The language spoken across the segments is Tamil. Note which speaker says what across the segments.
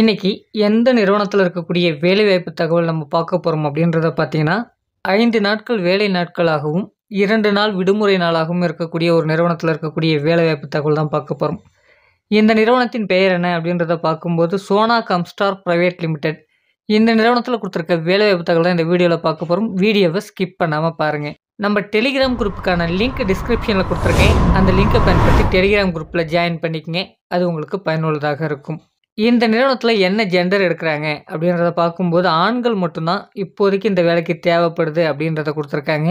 Speaker 1: இன்றைக்கி எந்த நிறுவனத்தில் இருக்கக்கூடிய வேலைவாய்ப்பு தகவல் நம்ம பார்க்க போகிறோம் அப்படின்றத பார்த்திங்கன்னா ஐந்து நாட்கள் வேலை நாட்களாகவும் இரண்டு நாள் விடுமுறை நாளாகவும் இருக்கக்கூடிய ஒரு நிறுவனத்தில் இருக்கக்கூடிய வேலைவாய்ப்பு தகவல் தான் பார்க்க போகிறோம் இந்த நிறுவனத்தின் பெயர் என்ன அப்படின்றத பார்க்கும்போது சோனா கம்ஸ்டார் ப்ரைவேட் லிமிடெட் இந்த நிறுவனத்தில் கொடுத்துருக்க வேலைவாய்ப்பு தகவல் தான் இந்த வீடியோவில் பார்க்க போகிறோம் வீடியோவை ஸ்கிப் பண்ணாமல் பாருங்கள் நம்ம டெலிகிராம் குரூப்புக்கான லிங்க் டிஸ்கிரிப்ஷனில் கொடுத்துருக்கேன் அந்த லிங்க்கை பயன்படுத்தி டெலிகிராம் குரூப்பில் ஜாயின் பண்ணிக்கங்க அது உங்களுக்கு பயனுள்ளதாக இருக்கும் இந்த நிறுவனத்தில் என்ன ஜெண்டர் எடுக்கிறாங்க அப்படின்றத பார்க்கும்போது ஆண்கள் மட்டும்தான் இப்போதைக்கு இந்த வேலைக்கு தேவைப்படுது அப்படின்றத கொடுத்துருக்காங்க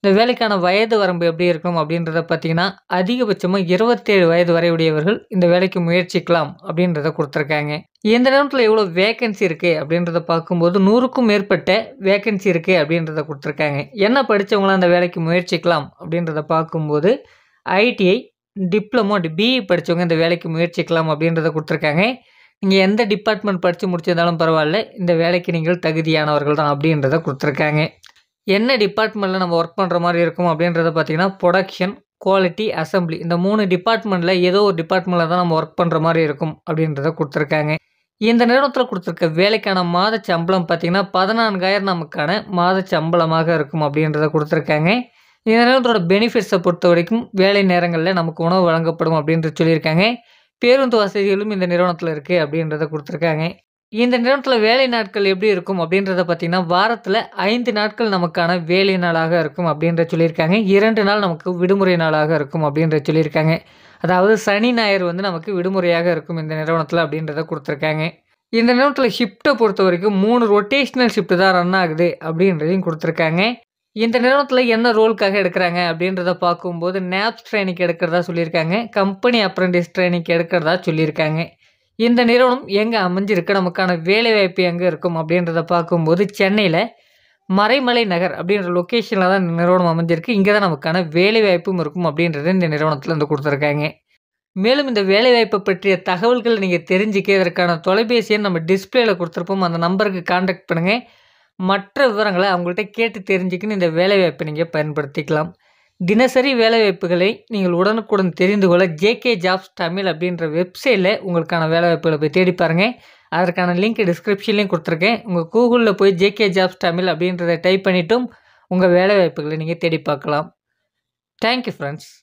Speaker 1: இந்த வேலைக்கான வயது வரம்பு எப்படி இருக்கும் அப்படின்றத பார்த்தீங்கன்னா அதிகபட்சமாக இருபத்தேழு வயது வரை உடையவர்கள் இந்த வேலைக்கு முயற்சிக்கலாம் அப்படின்றத கொடுத்துருக்காங்க இந்த நிறுவனத்தில் எவ்வளோ வேக்கன்சி இருக்குது அப்படின்றத பார்க்கும்போது நூறுக்கும் மேற்பட்ட வேக்கன்சி இருக்குது அப்படின்றத கொடுத்துருக்காங்க என்ன படித்தவங்களாம் அந்த வேலைக்கு முயற்சிக்கலாம் அப்படின்றத பார்க்கும்போது ஐடிஐ டிப்ளமோ பிஇ படித்தவங்க இந்த வேலைக்கு முயற்சிக்கலாம் அப்படின்றத கொடுத்துருக்காங்க நீங்கள் எந்த டிபார்ட்மெண்ட் படித்து முடிச்சிருந்தாலும் பரவாயில்ல இந்த வேலைக்கு நீங்கள் தகுதியானவர்கள் தான் அப்படின்றத கொடுத்துருக்காங்க என்ன டிபார்ட்மெண்ட்டில் நம்ம ஒர்க் பண்ணுற மாதிரி இருக்கும் அப்படின்றத பார்த்திங்கன்னா ப்ரொடக்ஷன் குவாலிட்டி அசம்பிளி இந்த மூணு டிபார்ட்மெண்ட்டில் ஏதோ ஒரு டிபார்ட்மெண்ட்டில் தான் நம்ம ஒர்க் பண்ணுற மாதிரி இருக்கும் அப்படின்றத கொடுத்துருக்காங்க இந்த நிறுவனத்தில் கொடுத்துருக்க வேலைக்கான மாத சம்பளம் பார்த்திங்கன்னா பதினான்காயிரம் நமக்கான மாத சம்பளமாக இருக்கும் அப்படின்றத கொடுத்துருக்காங்க இந்த நேரத்தோட பெனிஃபிட்ஸை பொறுத்த வரைக்கும் வேலை நேரங்களில் நமக்கு உணவு வழங்கப்படும் அப்படின்ட்டு சொல்லியிருக்காங்க பேருந்து வசதிகளும் இந்த நிறுவனத்தில் இருக்குது அப்படின்றத கொடுத்துருக்காங்க இந்த நிறுவனத்தில் வேலை நாட்கள் எப்படி இருக்கும் அப்படின்றத பார்த்தீங்கன்னா வாரத்தில் ஐந்து நாட்கள் நமக்கான வேலை நாளாக இருக்கும் அப்படின்ற சொல்லியிருக்காங்க இரண்டு நாள் நமக்கு விடுமுறை நாளாக இருக்கும் அப்படின்ற சொல்லியிருக்காங்க அதாவது சனி ஞாயிறு வந்து நமக்கு விடுமுறையாக இருக்கும் இந்த நிறுவனத்தில் அப்படின்றத கொடுத்துருக்காங்க இந்த நிறுவனத்தில் ஷிஃப்ட்டை பொறுத்த வரைக்கும் மூணு ரொட்டேஷ்னல் ஷிஃப்ட் தான் ரன் ஆகுது அப்படின்றதையும் கொடுத்துருக்காங்க இந்த நிறுவனத்தில் என்ன ரோலுக்காக எடுக்கிறாங்க அப்படின்றத பார்க்கும்போது நேப்ஸ் ட்ரைனிங் எடுக்கிறதா சொல்லியிருக்காங்க கம்பெனி அப்ரண்டிஸ் ட்ரைனிங் எடுக்கிறதா சொல்லியிருக்காங்க இந்த நிறுவனம் எங்கே அமைஞ்சிருக்கு நமக்கான வேலைவாய்ப்பு எங்கே இருக்கும் அப்படின்றத பார்க்கும்போது சென்னையில் மறைமலை நகர் அப்படின்ற லொக்கேஷனில் தான் இந்த நிறுவனம் அமைஞ்சிருக்கு இங்கே தான் நமக்கான வேலைவாய்ப்பும் இருக்கும் அப்படின்றத இந்த நிறுவனத்தில் வந்து கொடுத்துருக்காங்க மேலும் இந்த வேலைவாய்ப்பை பற்றிய தகவல்கள் நீங்கள் தெரிஞ்சுக்க இதற்கான தொலைபேசியை நம்ம டிஸ்பிளேயில் கொடுத்துருப்போம் அந்த நம்பருக்கு காண்டாக்ட் பண்ணுங்கள் மற்ற விவரங்களை அவங்கள்ட்ட கேட்டு தெரிஞ்சுக்கின்னு இந்த வேலைவாய்ப்பை நீங்கள் பயன்படுத்திக்கலாம் தினசரி வேலைவாய்ப்புகளை நீங்கள் உடனுக்குடன் தெரிந்து கொள்ள ஜேகே ஜாப்ஸ் தமிழ் அப்படின்ற வெப்சைட்டில் உங்களுக்கான வேலைவாய்ப்புகளை போய் தேடி பாருங்கள் அதற்கான லிங்க் டிஸ்கிரிப்ஷன்லேயும் கொடுத்துருக்கேன் உங்கள் கூகுளில் போய் ஜேகே ஜாப்ஸ் தமிழ் அப்படின்றத டைப் பண்ணிவிட்டும் உங்கள் வேலைவாய்ப்புகளை நீங்கள் தேடி பார்க்கலாம் தேங்க்யூ ஃப்ரெண்ட்ஸ்